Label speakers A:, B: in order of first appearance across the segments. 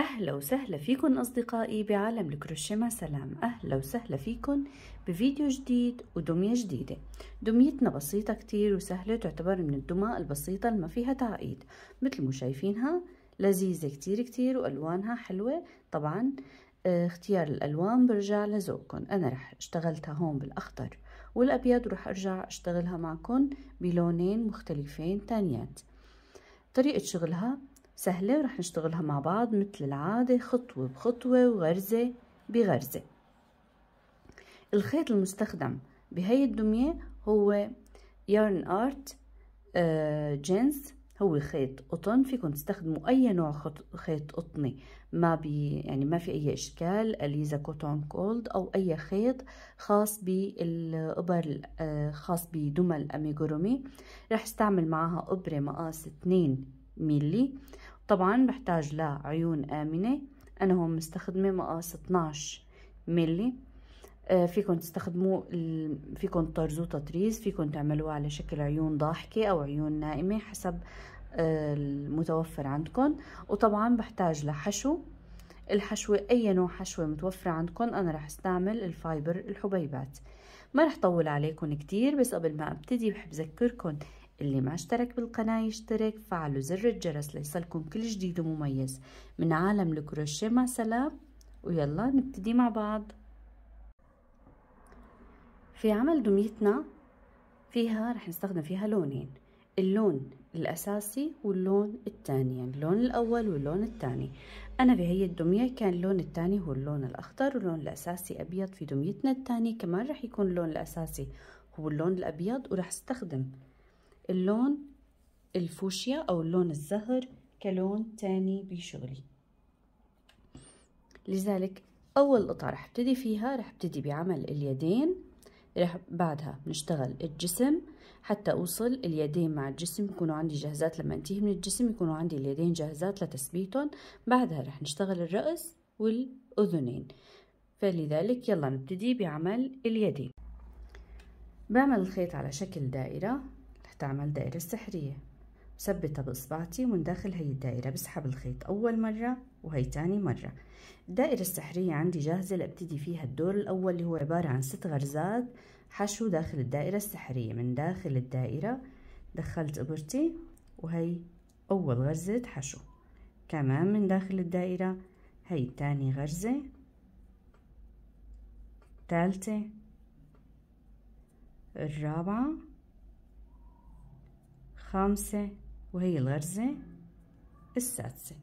A: أهلا وسهلا فيكم أصدقائي بعالم الكروشيه مع سلام أهلا وسهلا فيكم بفيديو جديد ودمية جديدة دميتنا بسيطة كتير وسهلة تعتبر من الدمى البسيطة اللي ما فيها تعقيد مثل ما شايفينها لذيذة كتير كتير وألوانها حلوة طبعا آه، اختيار الألوان برجع لذوقكم أنا رح اشتغلتها هون بالأخضر والأبيض ورح أرجع اشتغلها معكم بلونين مختلفين تانيات طريقة شغلها سهلة رح نشتغلها مع بعض مثل العادة خطوة بخطوة وغرزة بغرزة الخيط المستخدم بهي الدمية هو يارن ارت جينز هو خيط قطن فيكم تستخدموا اي نوع خيط قطني ما بي يعني ما في اي اشكال اليزا كوتون كولد او اي خيط خاص بالابر آه، خاص بدمل اميغورومي رح استعمل معها ابره مقاس 2 ميلي طبعا بحتاج لعيون آمنة أنا هون مستخدمة مقاس 12 ملي آه، فيكن تستخدموا فيكن تطرزوا تطريز فيكن تعملوه على شكل عيون ضاحكة أو عيون نائمة حسب آه، المتوفر عندكن وطبعا بحتاج لحشو الحشوة أي نوع حشوة متوفرة عندكن أنا رح استعمل الفايبر الحبيبات ما رح طول عليكم كتير بس قبل ما أبتدي بحب أذكركن اللي ما اشترك بالقناة يشترك فعلوا زر الجرس ليصلكم كل جديد ومميز من عالم الكروشيه مع سلام ويلا نبتدي مع بعض في عمل دميتنا فيها رح نستخدم فيها لونين اللون الأساسي واللون الثاني يعني اللون الأول واللون الثاني أنا بهي الدمية كان اللون الثاني هو اللون الأخضر واللون الأساسي أبيض في دميتنا الثاني كمان رح يكون اللون الأساسي هو اللون الأبيض ورح استخدم اللون الفوشيا أو اللون الزهر كلون تاني بشغلي لذلك أول قطعة رح ابتدي فيها رح ابتدي بعمل اليدين رح بعدها بنشتغل الجسم حتى أوصل اليدين مع الجسم يكونوا عندي جاهزات لما انتهي من الجسم يكونوا عندي اليدين جاهزات لتثبيتهم بعدها رح نشتغل الرأس والأذنين فلذلك يلا نبتدي بعمل اليدين بعمل الخيط على شكل دائرة تعمل دائرة سحرية بثبتها بإصبعتي ومن داخل هي الدائرة بسحب الخيط أول مرة وهي تاني مرة الدائرة السحرية عندي جاهزة لأبتدي فيها الدور الأول اللي هو عبارة عن ست غرزات حشو داخل الدائرة السحرية من داخل الدائرة دخلت إبرتي وهي أول غرزة حشو كمان من داخل الدائرة هي تاني غرزة تالتة الرابعة خامسة وهي الغرزة السادسة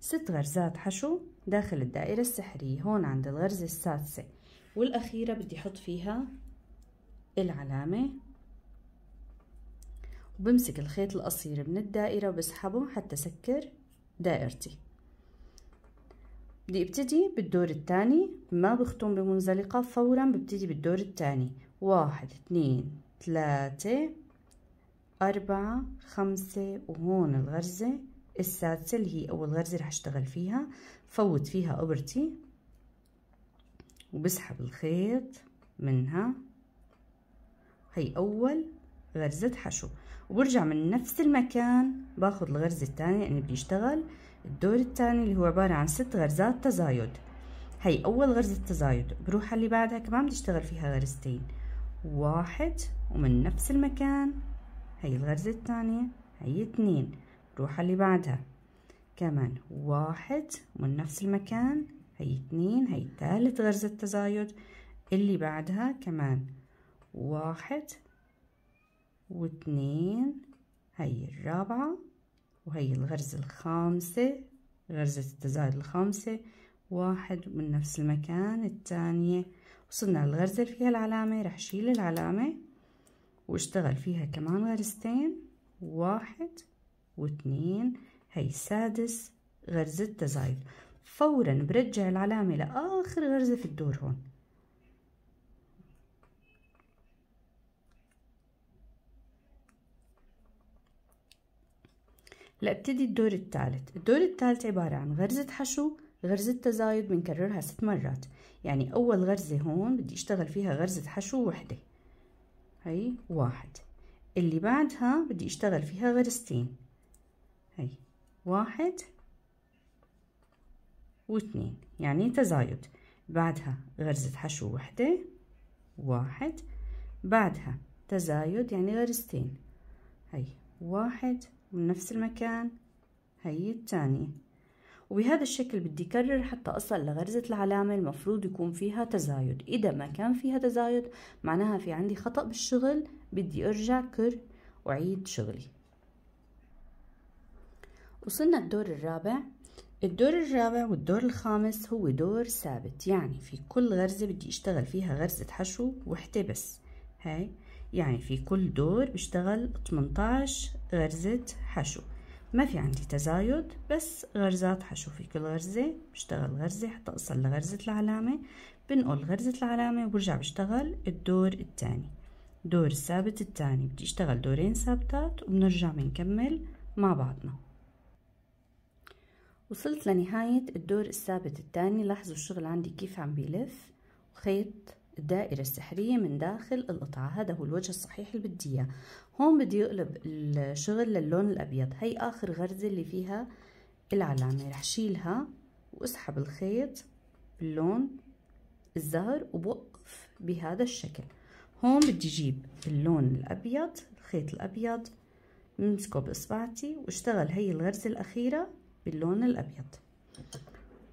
A: ست غرزات حشو داخل الدائرة السحرية هون عند الغرزة السادسة والأخيرة بدي أحط فيها العلامة وبمسك الخيط القصير من الدائرة وبسحبه حتى سكر دائرتي بدي ابتدي بالدور الثاني ما بختم بمنزلقة فورا ببتدي بالدور الثاني واحد اثنين ثلاثة أربعة خمسة وهون الغرزة السادسة اللي هي أول غرزة رح أشتغل فيها فوت فيها إبرتي وبسحب الخيط منها هي أول غرزة حشو وبرجع من نفس المكان باخد الغرزة الثانية لأني بدي أشتغل الدور الثاني اللي هو عبارة عن ست غرزات تزايد هي أول غرزة تزايد بروح اللي بعدها كمان بدي أشتغل فيها غرزتين واحد ومن نفس المكان هي الغرزة الثانية هي اثنين روح اللي بعدها كمان واحد من نفس المكان هي اثنين هي ثالث غرزة تزايد اللي بعدها كمان واحد واثنين هي الرابعة وهي الغرزة الخامسة غرزة التزايد الخامسة واحد من نفس المكان الثانية وصلنا للغرزة اللي فيها العلامة رح شيل العلامة واشتغل فيها كمان غرزتين واحد واثنين هي سادس غرزة تزايد فورا برجع العلامة لآخر غرزة في الدور هون لأبتدي الدور الثالث الدور الثالث عبارة عن غرزة حشو غرزة تزايد بنكررها ست مرات يعني أول غرزة هون بدي أشتغل فيها غرزة حشو وحدة هي واحد اللي بعدها بدي اشتغل فيها غرستين هي واحد واثنين يعني تزايد بعدها غرزة حشو وحدة واحد بعدها تزايد يعني غرزتين هي واحد من نفس المكان هي الثانية وبهذا الشكل بدي كرر حتى أصل لغرزة العلامة المفروض يكون فيها تزايد إذا ما كان فيها تزايد معناها في عندي خطأ بالشغل بدي أرجع كر وأعيد شغلي وصلنا الدور الرابع الدور الرابع والدور الخامس هو دور ثابت يعني في كل غرزة بدي اشتغل فيها غرزة حشو وحدة بس هاي يعني في كل دور بشتغل 18 غرزة حشو ما في عندي تزايد بس غرزات حشوف كل غرزة بشتغل غرزة حتى أصل لغرزة العلامة بنقل غرزة العلامة وبرجع بشتغل الدور التاني دور الثابت التاني بدي اشتغل دورين ثابتات وبنرجع بنكمل مع بعضنا وصلت لنهاية الدور الثابت التاني لاحظوا الشغل عندي كيف عم بيلف وخيط الدائرة السحرية من داخل القطعة هذا هو الوجه الصحيح اللي بدي اياه هون بدي اقلب الشغل للون الابيض هي اخر غرزة اللي فيها العلامة رح شيلها واسحب الخيط باللون الزهر وبوقف بهذا الشكل هون بدي اجيب اللون الابيض الخيط الابيض بمسكه باصبعتي واشتغل هي الغرزة الاخيرة باللون الابيض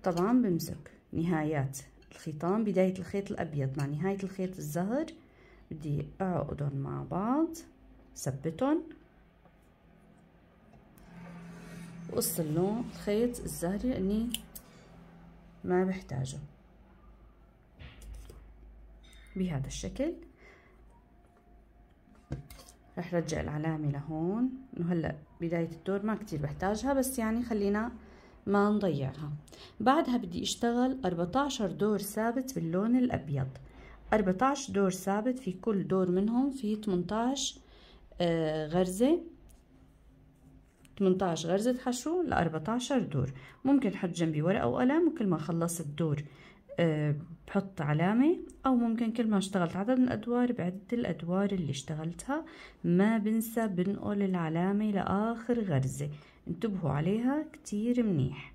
A: طبعا بمسك نهايات الخيطان بداية الخيط الأبيض مع نهاية الخيط الزهر بدي أعقدهم مع بعض ثبتهم وقص اللون الخيط الزهري لأني ما بحتاجه بهذا الشكل رح رجع العلامة لهون انه هلا بداية الدور ما كتير بحتاجها بس يعني خلينا ما نضيعها بعدها بدي اشتغل 14 دور ثابت باللون الأبيض 14 دور ثابت في كل دور منهم في 18 آه، غرزة 18 غرزة حشو ل 14 دور ممكن حط جنبي ورقة وقلم وكل ما خلصت دور آه، بحط علامة أو ممكن كل ما اشتغلت عدد من الأدوار بعد الأدوار اللي اشتغلتها ما بنسى بنقل العلامة لآخر غرزة انتبهوا عليها كتير منيح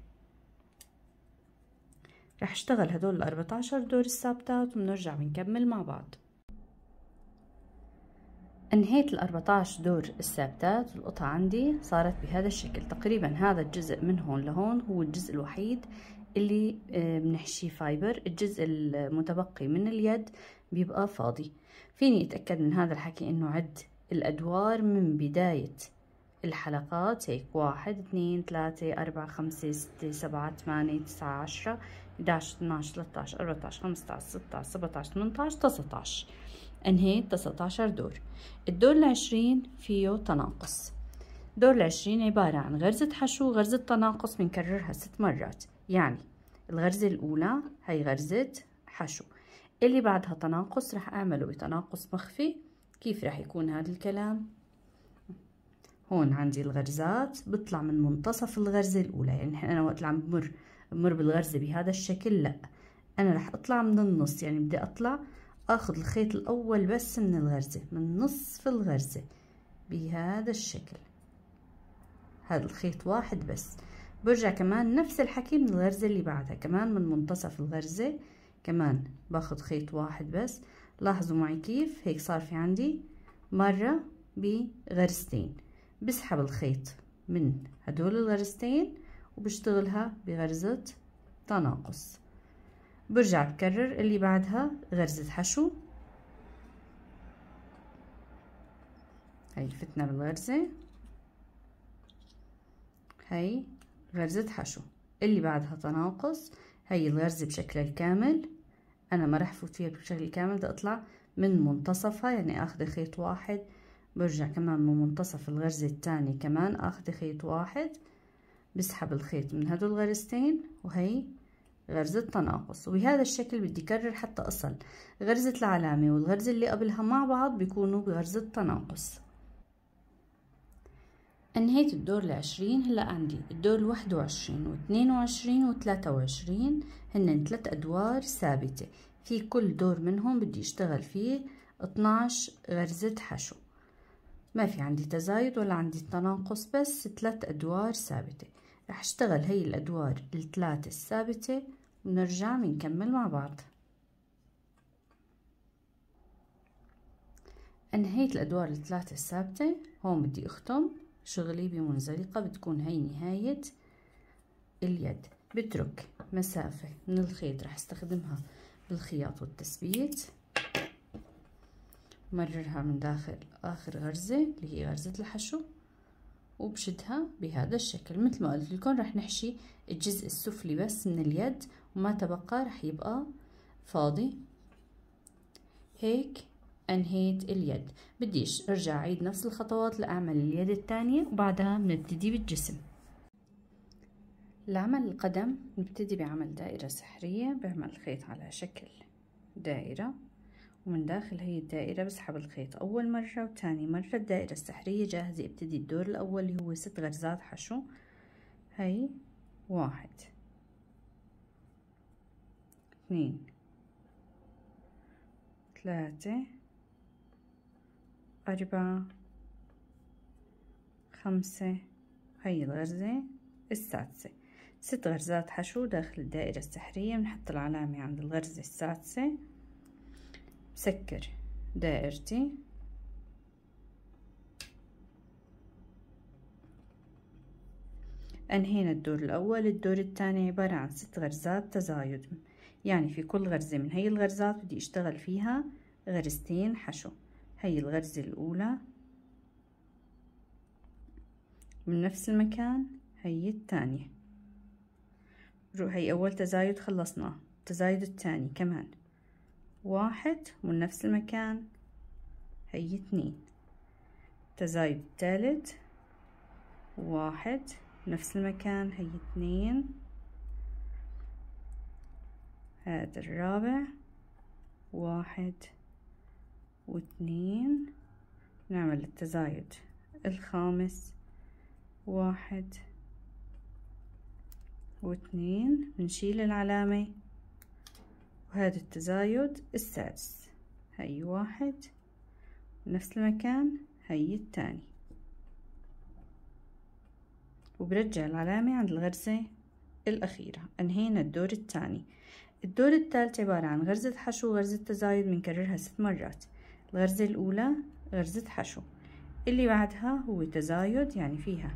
A: رح اشتغل هدول عشر دور الثابتات وبنرجع بنكمل مع بعض انهيت عشر دور الثابتات والقطعة عندي صارت بهذا الشكل تقريبا هذا الجزء من هون لهون هو الجزء الوحيد اللي آه، بنحشيه فايبر الجزء المتبقي من اليد بيبقى فاضي فيني اتأكد من هذا الحكي انه عد الأدوار من بداية الحلقات هيك واحد اثنين ثلاثة أربعة خمسة ستة سبعة ثمانية تسعة عشرة إحداش اثناش ثلاثاش أربعتاش خمستاش ستاش سبعتاش ثمنتاش تسعتاش انهيت تسعتاشر دور الدور العشرين فيه تناقص دور العشرين عبارة عن غرزة حشو غرزة تناقص بنكررها ست مرات يعني الغرزة الأولى هي غرزة حشو اللي بعدها تناقص رح أعمله بتناقص مخفي كيف رح يكون هذا الكلام هون عندي الغرزات بطلع من منتصف الغرزة الأولى يعني نحن أنا وقت اللي عم بمر بمر بالغرزة بهذا الشكل لأ أنا رح أطلع من النص يعني بدي أطلع أخذ الخيط الأول بس من الغرزة من نصف الغرزة بهذا الشكل هذا الخيط واحد بس برجع كمان نفس الحكي من الغرزة اللي بعدها كمان من منتصف الغرزة كمان باخد خيط واحد بس لاحظوا معي كيف هيك صار في عندي مرة بغرزتين بسحب الخيط من هدول الغرزتين وبشتغلها بغرزة تناقص برجع بكرر اللي بعدها غرزة حشو هاي فتنا بالغرزة هاي غرزة حشو اللي بعدها تناقص هاي الغرزة بشكلها الكامل أنا ما رح فوت فيها بشكل كامل بدي أطلع من منتصفها يعني أخذ خيط واحد برجع كمان من منتصف الغرزة الثاني كمان اخد خيط واحد بسحب الخيط من هدول الغرزتين وهي غرزة تناقص وبهذا الشكل بدي كرر حتى أصل غرزة العلامة والغرزة اللي قبلها مع بعض بيكونوا بغرزة تناقص انهيت الدور العشرين هلا عندي الدور الواحد وعشرين واثنين وعشرين وثلاثة وعشرين هن ثلاث أدوار ثابتة في كل دور منهم بدي اشتغل فيه اتناش غرزة حشو ما في عندي تزايد ولا عندي تناقص بس ثلاث أدوار ثابتة رح اشتغل هي الأدوار الثلاثة الثابتة ونرجع بنكمل مع بعض انهيت الأدوار الثلاثة الثابتة هون بدي أختم شغلي بمنزلقة بتكون هي نهاية اليد بترك مسافة من الخيط رح استخدمها بالخياط والتثبيت مررها من داخل آخر غرزة اللي هي غرزة الحشو وبشدها بهذا الشكل مثل ما قلت لكم رح نحشي الجزء السفلي بس من اليد وما تبقى رح يبقى فاضي هيك انهيت اليد بديش ارجع اعيد نفس الخطوات لاعمل اليد الثانية وبعدها بنبتدي بالجسم لعمل القدم نبتدي بعمل دائرة سحرية بعمل خيط على شكل دائرة ومن داخل هي الدائرة بسحب الخيط أول مرة وتاني مرة الدائرة السحرية جاهزة ابتدي الدور الأول اللي هو ست غرزات حشو هاي واحد اثنين ثلاثة أربعة خمسة هاي الغرزة السادسة ست غرزات حشو داخل الدائرة السحرية بنحط العلامة عند الغرزة السادسة بسكر دائرتي انهينا الدور الاول الدور الثاني عبارة عن ست غرزات تزايد يعني في كل غرزة من هاي الغرزات بدي اشتغل فيها غرزتين حشو هاي الغرزة الاولى من نفس المكان هاي الثانية هاي اول تزايد خلصناه التزايد الثاني كمان واحد من نفس المكان هي اثنين تزايد الثالث واحد نفس المكان هي اثنين هذا الرابع واحد واثنين نعمل التزايد الخامس واحد واثنين بنشيل العلامة وهذا التزايد السادس هي واحد نفس المكان هي الثاني وبرجع العلامة عند الغرزة الأخيرة أنهينا الدور الثاني الدور الثالث عبارة عن غرزة حشو وغرزة تزايد بنكررها ست مرات الغرزة الأولى غرزة حشو اللي بعدها هو تزايد يعني فيها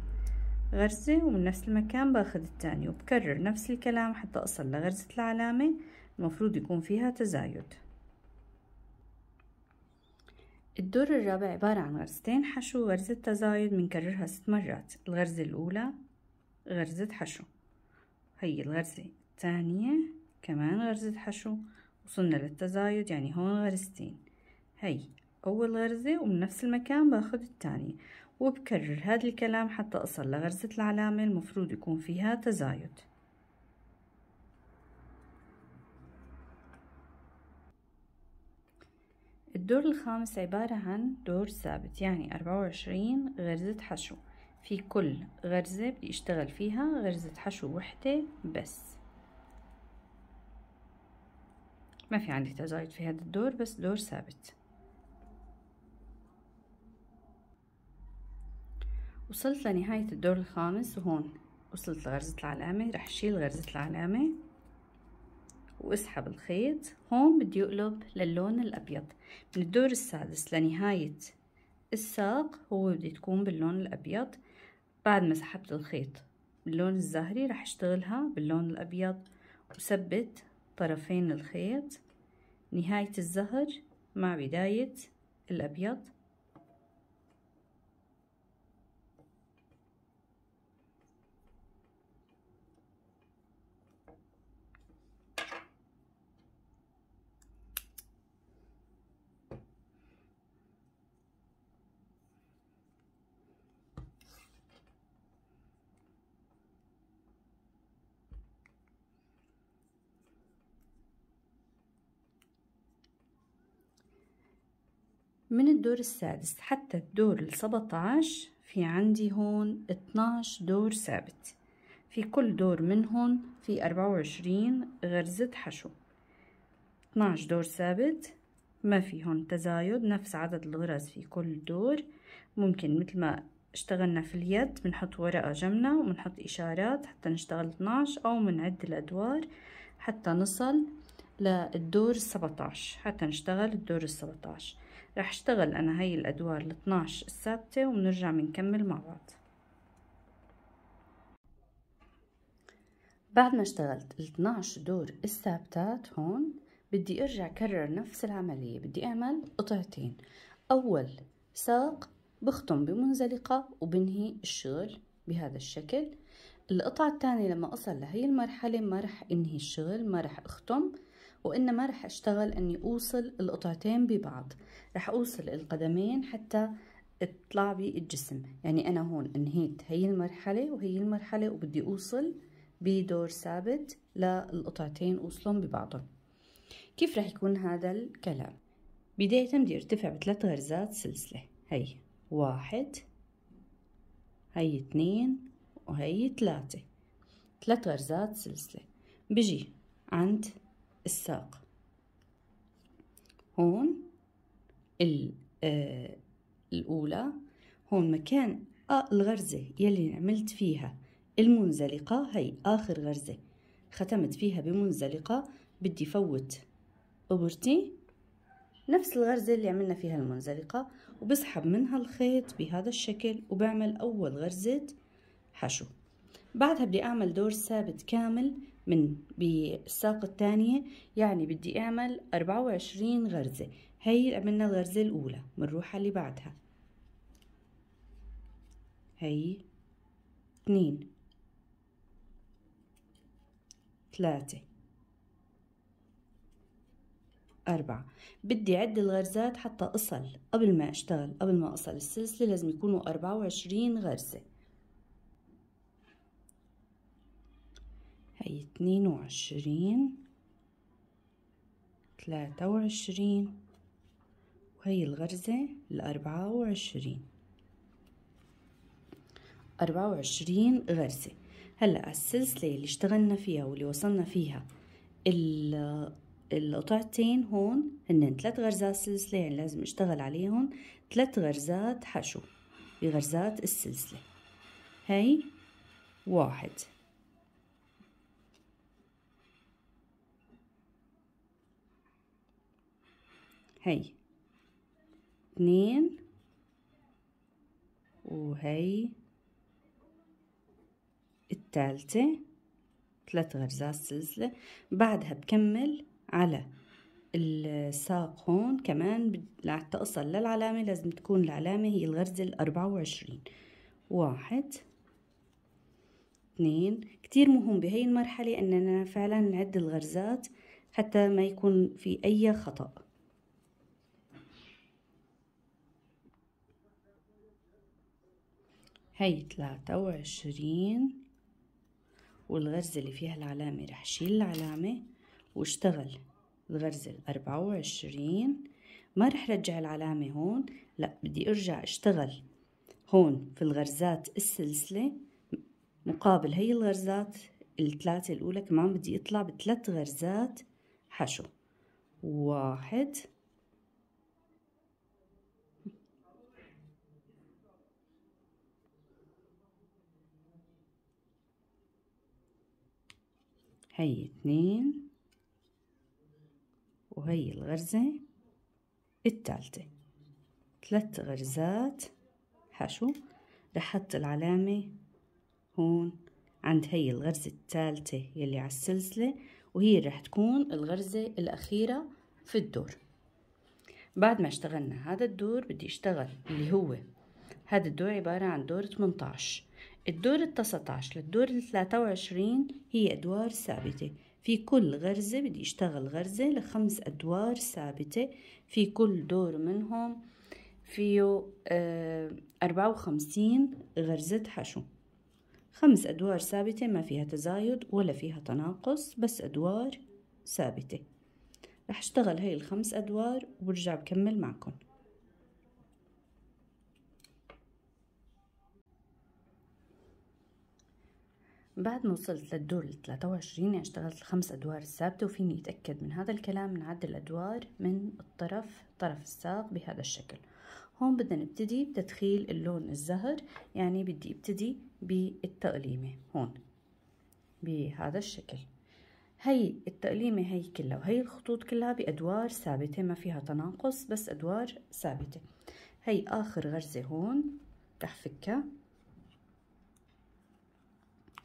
A: غرزة ومن نفس المكان باخد الثاني وبكرر نفس الكلام حتى أصل لغرزة العلامة المفروض يكون فيها تزايد الدور الرابع عبارة عن غرزتين حشو وغرزة تزايد بنكررها ست مرات الغرزة الأولى غرزة حشو هي الغرزة الثانية كمان غرزة حشو وصلنا للتزايد يعني هون غرزتين هي أول غرزة ومن نفس المكان باخد الثانية وبكرر هذا الكلام حتى أصل لغرزة العلامة المفروض يكون فيها تزايد الدور الخامس عبارة عن دور ثابت يعني أربعة وعشرين غرزة حشو في كل غرزة بدي اشتغل فيها غرزة حشو وحدة بس ما في عندي تزايد في هذا الدور بس دور ثابت وصلت لنهاية الدور الخامس وهون وصلت لغرزة العلامة رح شيل غرزة العلامة واسحب الخيط هون بدي اقلب للون الابيض من الدور السادس لنهاية الساق هو بدي تكون باللون الابيض بعد ما سحبت الخيط باللون الزهري راح اشتغلها باللون الابيض وثبت طرفين الخيط نهاية الزهر مع بداية الابيض من الدور السادس حتى الدور السبعة عشر في عندي هون اتناش دور ثابت في كل دور منهم في أربعة وعشرين غرزة حشو اتناش دور ثابت ما هون تزايد نفس عدد الغرز في كل دور ممكن مثل ما اشتغلنا في اليد بنحط ورقة جمنا وبنحط إشارات حتى نشتغل 12 أو بنعد الأدوار حتى نصل للدور 17 حتى نشتغل الدور 17 رح اشتغل انا هاي الادوار ال 12 الثابته وبنرجع بنكمل مع بعض بعد ما اشتغلت ال 12 دور الثابتات هون بدي ارجع كرر نفس العمليه بدي اعمل قطعتين اول ساق بختم بمنزلقه وبنهي الشغل بهذا الشكل القطعة الثانية لما أصل لهي المرحلة ما رح أنهي الشغل ما رح أختم وإنما رح أشتغل أني أوصل القطعتين ببعض رح أوصل القدمين حتى اطلع بالجسم يعني أنا هون انهيت هي المرحلة وهي المرحلة وبدي أوصل بدور ثابت للقطعتين أوصلهم ببعضهم كيف رح يكون هذا الكلام بداية بدي ارتفع بثلاث غرزات سلسلة هي واحد هي اثنين وهي ثلاثة ثلاث غرزات سلسلة بجي عند الساق هون آه الأولى هون مكان آه الغرزة يلي عملت فيها المنزلقة هي آخر غرزة ختمت فيها بمنزلقة بدي فوت إبرتي نفس الغرزة اللي عملنا فيها المنزلقة وبسحب منها الخيط بهذا الشكل وبعمل أول غرزة حشو بعدها بدي أعمل دور ثابت كامل من بالساق الثانية يعني بدي اعمل أربعة وعشرين غرزة هي عملنا الغرزة الأولى بنروح على اللي بعدها هي اثنين ثلاثة أربعة بدي عد الغرزات حتى أصل قبل ما أشتغل قبل ما أصل السلسلة لازم يكونوا أربعة وعشرين غرزة هي اتنين وعشرين تلاتة وعشرين وهي الغرزة الأربعة وعشرين أربعة وعشرين غرزة هلأ السلسلة اللي اشتغلنا فيها واللي وصلنا فيها القطعتين هون هن ثلاث غرزات سلسلة يعني لازم اشتغل عليهم ثلاث غرزات حشو بغرزات السلسلة هاي واحد هاي اتنين وهي التالتة ثلاث غرزات سلسلة بعدها بكمل على الساق هون كمان لحتى أصل للعلامة لازم تكون العلامة هي الغرزة الأربعة وعشرين واحد اثنين كتير مهم بهي المرحلة أننا فعلا نعد الغرزات حتى ما يكون في أي خطأ هي تلاتة وعشرين والغرزة اللي فيها العلامة رح شيل العلامة واشتغل الغرزة الأربعة وعشرين ما رح رجع العلامة هون لا بدي ارجع اشتغل هون في الغرزات السلسلة مقابل هي الغرزات الثلاثة الأولى كمان بدي اطلع بثلاث غرزات حشو واحد هي اثنين وهي الغرزة الثالثة ثلاث غرزات حشو رح حط العلامة هون عند هي الغرزة الثالثة يلي على السلسلة وهي رح تكون الغرزة الأخيرة في الدور بعد ما اشتغلنا هذا الدور بدي اشتغل اللي هو هذا الدور عبارة عن دور 18 الدور 19 للدور ال وعشرين هي أدوار ثابتة في كل غرزة بدي أشتغل غرزة لخمس أدوار ثابتة في كل دور منهم فيه آه، أربعة وخمسين غرزة حشو خمس أدوار ثابتة ما فيها تزايد ولا فيها تناقص بس أدوار ثابتة رح اشتغل هاي الخمس أدوار وبرجع بكمل معكم بعد ما وصلت للدور ال 23 اشتغلت الخمس أدوار الثابتة وفيني أتأكد من هذا الكلام نعدل الأدوار من الطرف طرف الساق بهذا الشكل هون بدنا نبتدي بتدخيل اللون الزهر يعني بدي ابتدي بالتقليمة هون بهذا الشكل هي التقليمة هي كلها وهي الخطوط كلها بأدوار ثابتة ما فيها تناقص بس أدوار ثابتة هي آخر غرزة هون رح فكها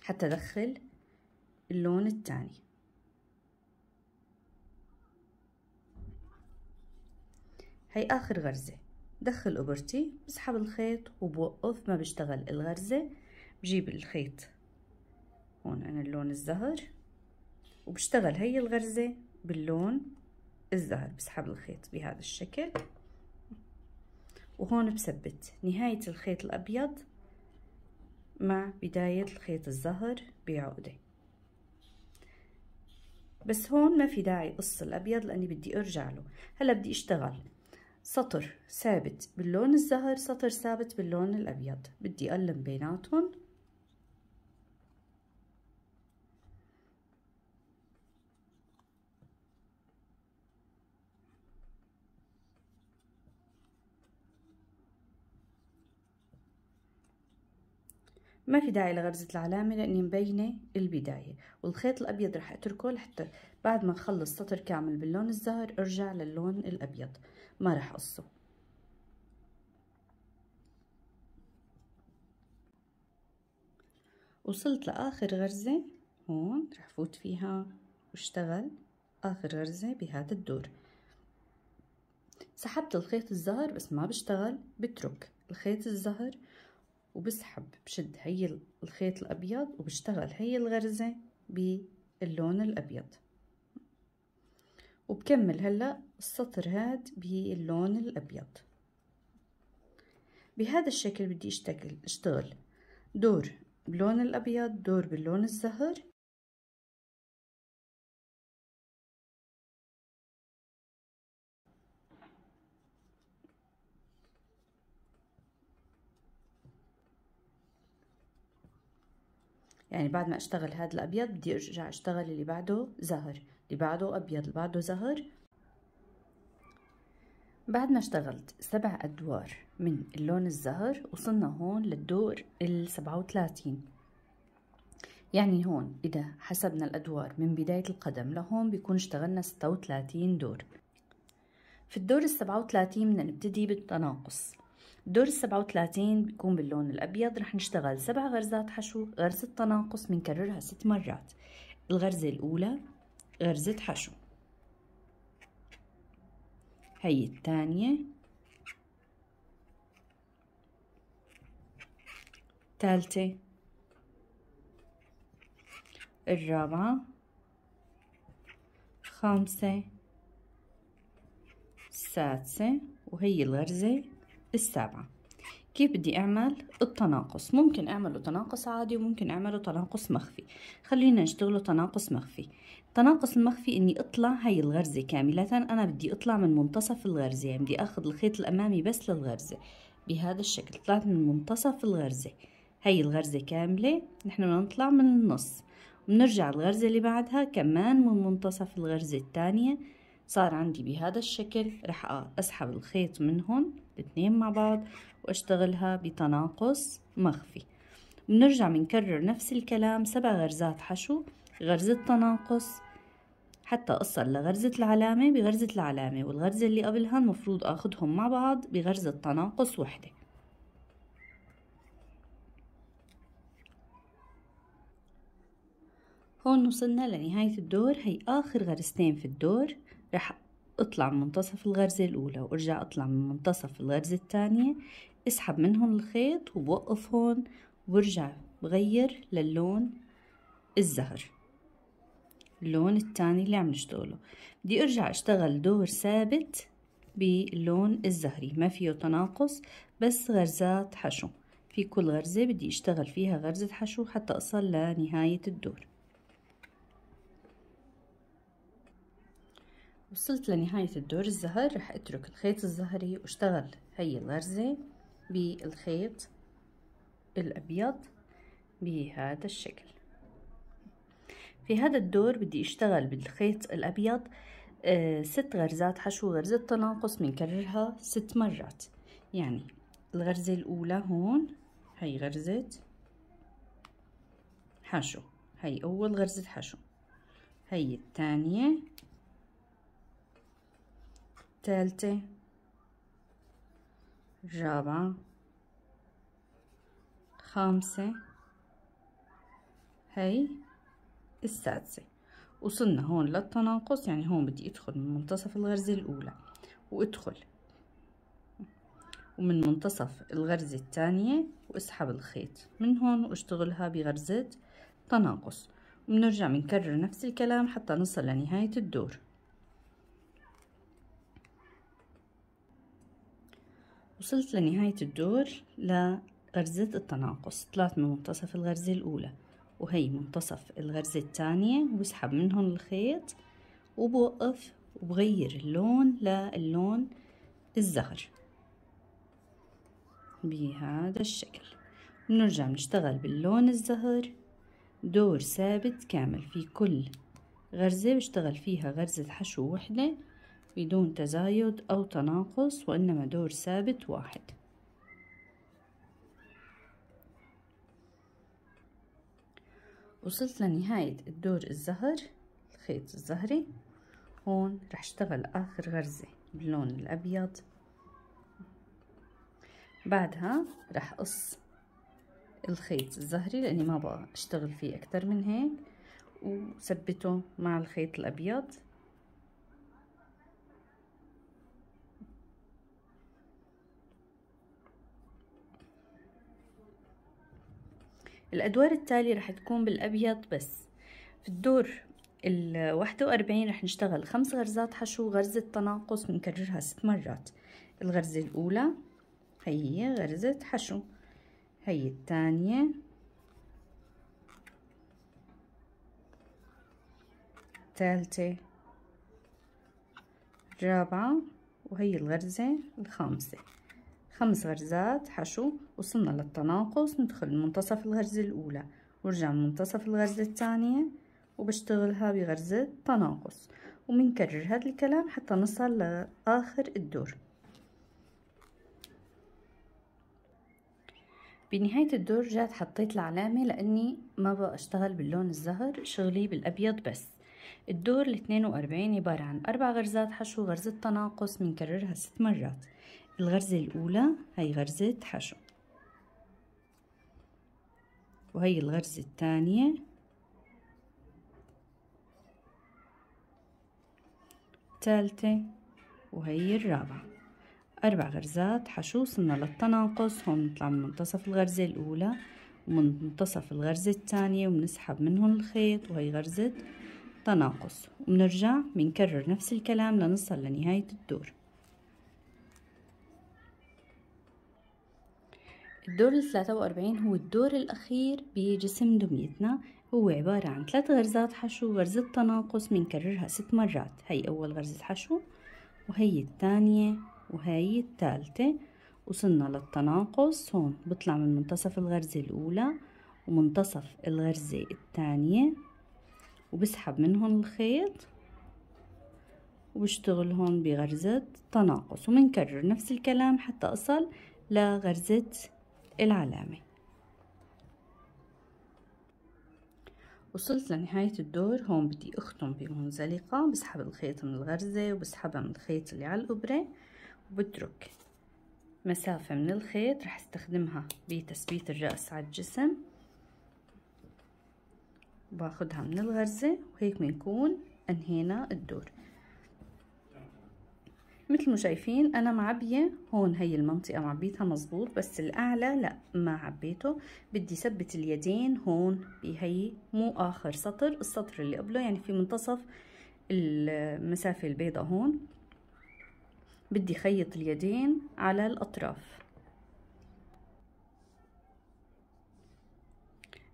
A: حتى ادخل اللون الثاني هي اخر غرزة دخل ابرتي بسحب الخيط وبوقف ما بشتغل الغرزة بجيب الخيط هون انا اللون الزهر وبشتغل هي الغرزة باللون الزهر بسحب الخيط بهذا الشكل وهون بثبت نهاية الخيط الابيض مع بداية الخيط الزهر بعقدة بس هون ما في داعي قص الأبيض لأني بدي أرجع له هلا بدي أشتغل سطر ثابت باللون الزهر سطر ثابت باللون الأبيض بدي ألم بيناتهم ما في داعي لغرزة العلامة لأني مبينة البداية والخيط الأبيض رح أتركه لحتى بعد ما أخلص سطر كامل باللون الزهر أرجع للون الأبيض ما رح أقصه وصلت لآخر غرزة هون رح فوت فيها واشتغل آخر غرزة بهذا الدور سحبت الخيط الزهر بس ما بشتغل بترك الخيط الزهر وبسحب بشد هي الخيط الابيض وبشتغل هي الغرزه باللون الابيض وبكمل هلا السطر هاد باللون الابيض بهذا الشكل بدي اشتغل اشتغل دور باللون الابيض دور باللون الزهر يعني بعد ما اشتغل هذا الابيض بدي ارجع اشتغل اللي بعده زهر اللي بعده ابيض اللي بعده زهر بعد ما اشتغلت سبع ادوار من اللون الزهر وصلنا هون للدور السبعة 37 يعني هون اذا حسبنا الادوار من بداية القدم لهون بيكون اشتغلنا ستة دور في الدور السبعة 37 بدنا نبتدي بالتناقص دور السبعة وثلاثين بيكون باللون الأبيض رح نشتغل سبع غرزات حشو غرزة تناقص بنكررها ست مرات الغرزة الأولى غرزة حشو هي الثانية الثالثة الرابعة خامسة السادسة وهي الغرزة السابعة كيف بدي اعمل التناقص ممكن اعمله تناقص عادي وممكن اعمله تناقص مخفي خلينا نشتغله تناقص مخفي التناقص المخفي اني اطلع هاي الغرزة كاملة انا بدي اطلع من منتصف الغرزة يعني بدي اخذ الخيط الامامي بس للغرزة بهذا الشكل طلعت من منتصف الغرزة هاي الغرزة كاملة نحن بدنا نطلع من النص بنرجع الغرزة اللي بعدها كمان من منتصف الغرزة الثانية صار عندي بهذا الشكل رح اسحب الخيط من هون الاثنين مع بعض واشتغلها بتناقص مخفي بنرجع بنكرر نفس الكلام سبع غرزات حشو غرزة تناقص حتى أصل لغرزة العلامة بغرزة العلامة والغرزة اللي قبلها المفروض أخدهم مع بعض بغرزة تناقص وحدة هون وصلنا لنهاية الدور هي آخر غرزتين في الدور رح اطلع من منتصف الغرزة الأولى وارجع اطلع من منتصف الغرزة الثانية اسحب منهم الخيط وبوقف هون وارجع بغير للون الزهر اللون الثاني اللي عم نشتغله بدي ارجع اشتغل دور ثابت باللون الزهري ما فيه تناقص بس غرزات حشو في كل غرزة بدي اشتغل فيها غرزة حشو حتى اصل لنهاية الدور وصلت لنهاية الدور الزهر رح اترك الخيط الزهري واشتغل هي الغرزة بالخيط الابيض بهذا الشكل في هذا الدور بدي اشتغل بالخيط الابيض آه ست غرزات حشو غرزة تناقص بنكررها ست مرات يعني الغرزة الاولى هون هي غرزة حشو هي اول غرزة حشو هي الثانية الثالثة الرابعة خامسة هي السادسة وصلنا هون للتناقص يعني هون بدي ادخل من منتصف الغرزة الاولى وادخل ومن منتصف الغرزة الثانية واسحب الخيط من هون واشتغلها بغرزة تناقص وبنرجع بنكرر نفس الكلام حتى نصل لنهاية الدور وصلت لنهاية الدور لغرزة التناقص طلعت من منتصف الغرزة الأولى وهي منتصف الغرزة الثانية وبسحب منهم الخيط وبوقف وبغير اللون للون الزهر بهذا الشكل بنرجع بنشتغل باللون الزهر دور ثابت كامل في كل غرزة بشتغل فيها غرزة حشو وحدة بدون تزايد أو تناقص وإنما دور ثابت واحد وصلت لنهاية الدور الزهر الخيط الزهري هون رح اشتغل آخر غرزة باللون الأبيض بعدها رح قص الخيط الزهري لأني ما بقى اشتغل فيه أكتر من هيك وثبته مع الخيط الأبيض الأدوار التالية رح تكون بالأبيض بس في الدور الواحدة وأربعين رح نشتغل خمس غرزات حشو غرزة تناقص بنكررها ست مرات الغرزة الأولى هي غرزة حشو هي الثانية الثالثة الرابعة وهي الغرزة الخامسة خمس غرزات حشو وصلنا للتناقص ندخل منتصف الغرزة الأولى ورجع منتصف الغرزة الثانية وبشتغلها بغرزة تناقص ومنكرر هذا الكلام حتى نصل لآخر الدور بنهاية الدور رجعت حطيت العلامة لأني ما بقى أشتغل باللون الزهر شغلي بالأبيض بس الدور الاثنين واربعين عبارة عن أربع غرزات حشو غرزة تناقص منكررها ست مرات الغرزة الأولى هي غرزة حشو وهي الغرزة الثانية الثالثة وهي الرابعة أربع غرزات حشو وصلنا للتناقص هون بنطلع من منتصف الغرزة الأولى ومن منتصف الغرزة الثانية وبنسحب منهم الخيط وهي غرزة تناقص وبنرجع بنكرر نفس الكلام لنصل لنهاية الدور الدور ال وأربعين هو الدور الأخير بجسم دميتنا هو عبارة عن ثلاث غرزات حشو غرزة تناقص بنكررها ست مرات هي أول غرزة حشو وهي الثانية وهي الثالثة وصلنا للتناقص هون بطلع من منتصف الغرزة الأولى ومنتصف الغرزة الثانية وبسحب منهم الخيط وبشتغل هون بغرزة تناقص ومنكرر نفس الكلام حتى أصل لغرزة العلامة وصلت لنهاية الدور هون بدي أختم بمنزلقة بسحب الخيط من الغرزة وبسحبها من الخيط اللي على الإبرة وبترك مسافة من الخيط رح استخدمها بتثبيت الرأس على الجسم باخدها من الغرزة وهيك بنكون أنهينا الدور مثل ما شايفين انا معبيه هون هي المنطقه معبيتها مظبوط بس الاعلى لا ما عبيته بدي ثبت اليدين هون بهي مو اخر سطر السطر اللي قبله يعني في منتصف المسافه البيضاء هون بدي خيط اليدين على الاطراف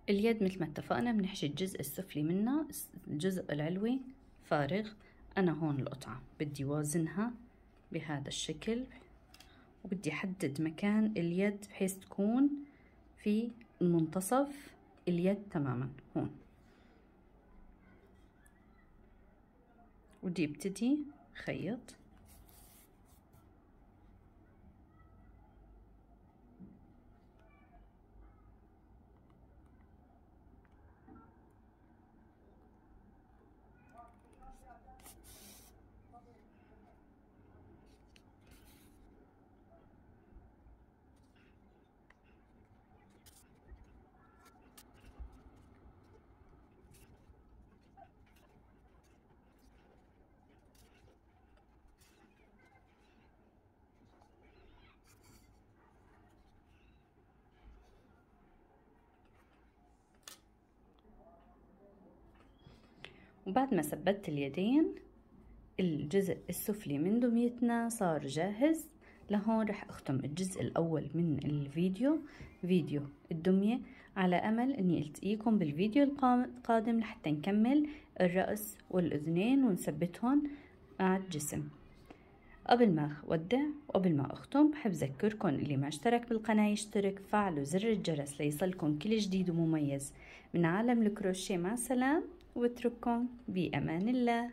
A: اليد مثل ما اتفقنا بنحشي الجزء السفلي منها الجزء العلوي فارغ انا هون القطعه بدي وازنها بهذا الشكل وبدي احدد مكان اليد بحيث تكون في منتصف اليد تماما هون ودي ابتدي خيط وبعد ما ثبتت اليدين الجزء السفلي من دميتنا صار جاهز لهون رح أختم الجزء الأول من الفيديو فيديو الدمية على أمل أني ألتقيكم بالفيديو القادم لحتى نكمل الرأس والأذنين ونثبتهم مع الجسم قبل ما أودع وقبل ما أختم بحب أذكركم اللي ما اشترك بالقناة يشترك فعلوا زر الجرس ليصلكم كل جديد ومميز من عالم الكروشيه مع السلامة واترككم بأمان الله